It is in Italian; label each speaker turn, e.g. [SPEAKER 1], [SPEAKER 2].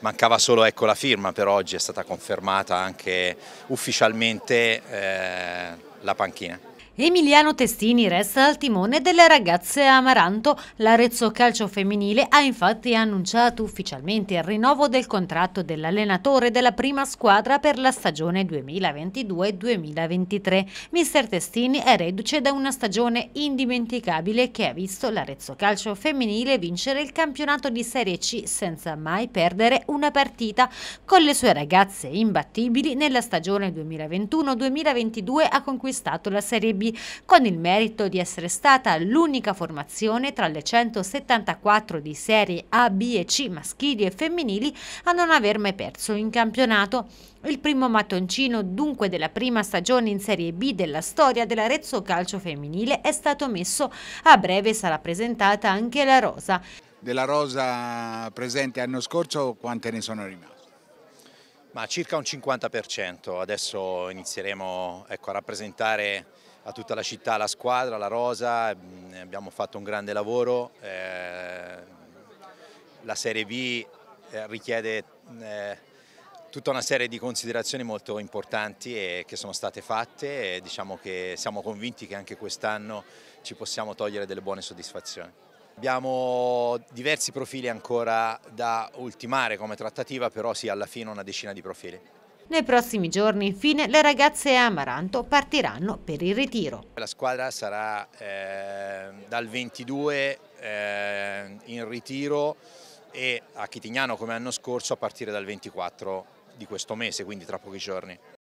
[SPEAKER 1] mancava solo ecco, la firma per oggi, è stata confermata anche ufficialmente eh, la panchina.
[SPEAKER 2] Emiliano Testini resta al timone delle ragazze Amaranto. L'Arezzo Calcio Femminile ha infatti annunciato ufficialmente il rinnovo del contratto dell'allenatore della prima squadra per la stagione 2022-2023. Mister Testini è reduce da una stagione indimenticabile che ha visto l'Arezzo Calcio Femminile vincere il campionato di Serie C senza mai perdere una partita. Con le sue ragazze imbattibili nella stagione 2021-2022 ha conquistato la Serie B Vercelli, con il merito di essere stata l'unica formazione tra le 174 di serie A, B e C maschili e femminili a non aver mai perso in campionato. Il primo mattoncino dunque della prima stagione in Serie B della storia dell'Arezzo Calcio Femminile è stato messo, a breve sarà presentata anche la rosa.
[SPEAKER 1] Della rosa presente l'anno scorso quante ne sono rimaste? Ma circa un 50%, adesso inizieremo ecco, a rappresentare a tutta la città, alla squadra, alla rosa, mm, abbiamo fatto un grande lavoro, eh, la Serie B eh, richiede eh, tutta una serie di considerazioni molto importanti che sono state fatte e diciamo che siamo convinti che anche quest'anno ci possiamo togliere delle buone soddisfazioni. Abbiamo diversi profili ancora da ultimare come trattativa, però sì, alla fine una decina di profili.
[SPEAKER 2] Nei prossimi giorni, infine, le ragazze Amaranto partiranno per il ritiro.
[SPEAKER 1] La squadra sarà eh, dal 22 eh, in ritiro e a Chitignano come l'anno scorso a partire dal 24 di questo mese, quindi tra pochi giorni.